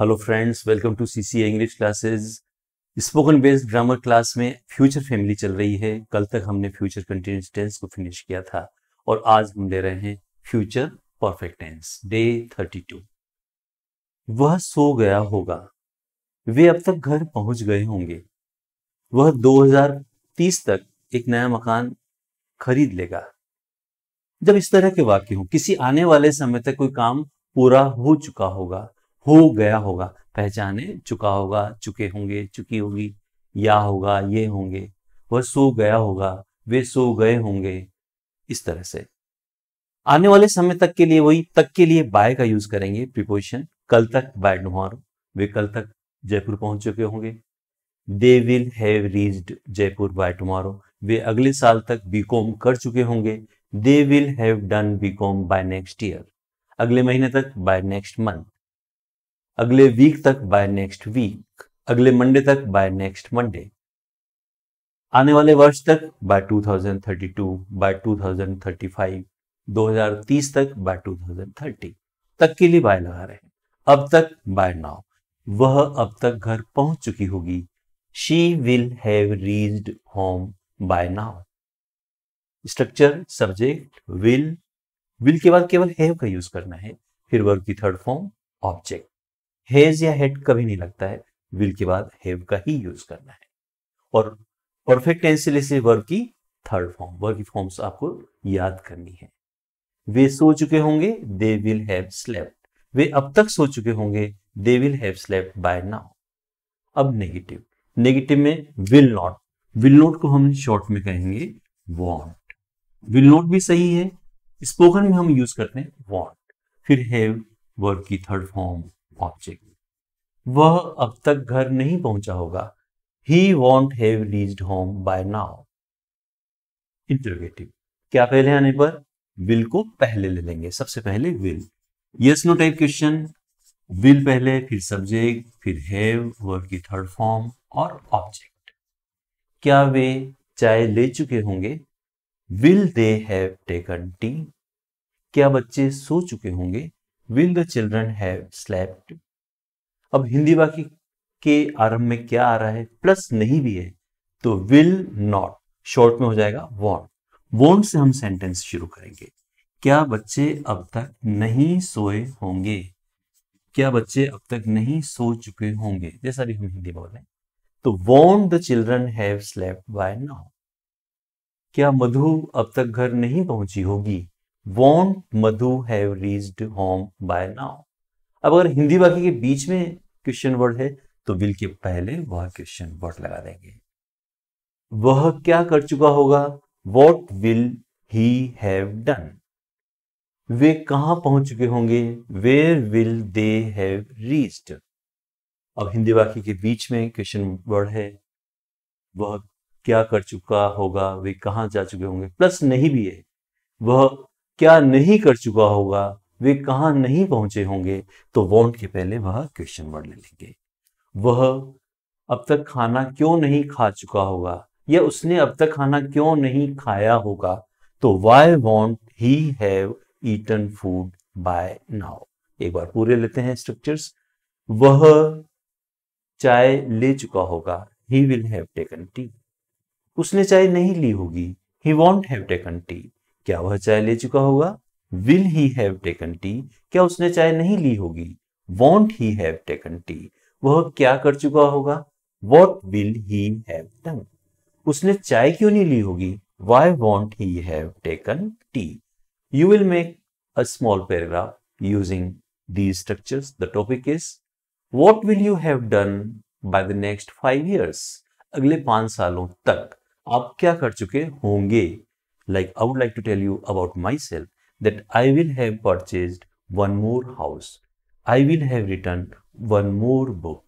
Hello friends welcome to CC English classes spoken based grammar class में future family चल रही है कल तक हमने फ्यूचर कंटिन्यूस टेंस को फिनिश किया था और आज हम ले रहे हैं future perfect tense day two वह सो गया होगा वे अब तक घर पहुंच गए होंगे वह 2030 तक एक नया मकान खरीद लेगा जब इस तरह के वाक्य हों किसी आने वाले समय तक कोई काम पूरा हो चुका होगा हो गया होगा पहचाने चुका होगा चुके होंगे चुकी होगी या होगा ये होंगे वह सो गया होगा वे सो गए होंगे इस तरह से आने वाले समय तक के लिए वही तक के लिए बाय का यूज करेंगे प्रिपोजिशन कल तक बाय नुहारो वे कल तक जयपुर पहुंच चुके होंगे they will have reached Jaipur by tomorrow वे अगले साल तक बीकॉम कर चुके होंगे they will have done BCom by next year अगले महीने तक बाय नेक्स्ट मंथ अगले वीक तक बाय नेक्स्ट वीक अगले मंडे तक बाय नेक्स्ट मंडे आने वाले वर्ष तक बाय 2032 बाय 2035 2030 तक बाय 2030 तक के लिए बाय लगा रहे हैं अब तक बाय नाउ वह अब तक घर पहुंच चुकी होगी she will have reached home by now structure subject will will के बाद केवल हैव का यूज करना है फिर वर्ग की थर्ड फॉर्म ऑब्जेक्ट हेज या हेड कभी नहीं लगता है विल के बाद हेव का ही यूज करना है और परफेक्ट टेंस से वर्ग की थर्ड फॉर्म वर्ग की फॉर्म्स आपको याद करनी है वे सो चुके होंगे दे विल हैव स्लेप्ट वे अब तक सो चुके होंगे they will have slept by now अब नेगेटिव नेगेटिव में विल नॉट विल नॉट को हम शॉर्ट में कहेंगे वॉन्ट विल नॉट भी सही है स्पोकन में हम यूज करते हैं वॉन्ट फिर हैव वर्ग की थर्ड फॉर्म ऑब्जेक्ट वह अब तक घर नहीं पहुंचा होगा he won't have reached home by now interrogative क्या पहले आने पर विल को पहले ले लेंगे सबसे पहले will yes no type question will पहले फिर सब्जेक्ट फिर हैव वर्ड की थर्ड फॉर्म और ऑब्जेक्ट क्या वे चाय ले चुके होंगे will they have taken tea क्या बच्चे सो चुके होंगे will the children have slept अब हिंदी वाक्य के आरंभ में क्या आ रहा है प्लस नहीं भी है तो विल नॉट शॉर्ट में हो जाएगा वॉन्ट वॉन्ट से हम सेंटेंस शुरू करेंगे क्या बच्चे अब तक नहीं सोए होंगे क्या बच्चे अब तक नहीं सो चुके होंगे जैसा भी हम हिंदी बोल रहे हैं तो won't the children have slept by now क्या मधु अब तक घर नहीं पहुंची होगी won't Madhu have reached home by now अब अगर हिंदी वाक्य के बीच में क्वेश्चन वर्ड है तो विल के पहले वह क्वेश्चन वर्ड लगा देंगे वह क्या कर चुका होगा what will he have done वे कहां पहुंच चुके होंगे where will they have reached अब हिंदी वाक्य के बीच में क्वेश्चन वर्ड है वह क्या कर चुका होगा वे कहां जा चुके होंगे प्लस नहीं भी है वह क्या नहीं कर चुका होगा वे कहा नहीं पहुंचे होंगे तो वॉन्ट के पहले वह क्वेश्चन वर्ड ले लेंगे वह अब तक खाना क्यों नहीं खा चुका होगा या उसने अब तक खाना क्यों नहीं खाया होगा तो why won't he have eaten food by now एक बार पूरे लेते हैं स्ट्रक्चर्स वह चाय ले चुका होगा he will have taken tea उसने चाय नहीं ली होगी he won't have taken tea क्या वह चाय ले चुका होगा will he have taken tea क्या उसने चाय नहीं ली होगी won't he have taken tea वह क्या कर चुका होगा what will he have done उसने चाय क्यों नहीं ली होगी why won't he have taken tea you will make a small paragraph using the structure the topic is what will you have done by the next five years अगले पांच सालों तक आप क्या कर चुके होंगे Like I would like to tell you about myself that I will have purchased one more house. I will have written one more book.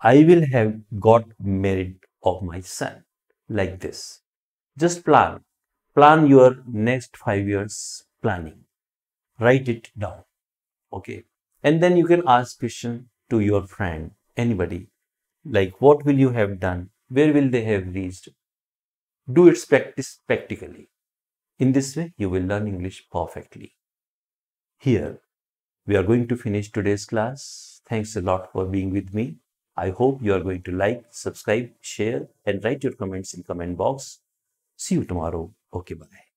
I will have got married of my son. Like this. Just plan. Plan your next five years planning. Write it down. Okay. And then you can ask question to your friend, anybody. Like what will you have done? Where will they have reached? do its practice practically. In this way, you will learn English perfectly. Here, we are going to finish today's class. Thanks a lot for being with me. I hope you are going to like, subscribe, share and write your comments in comment box. See you tomorrow. Okay, bye.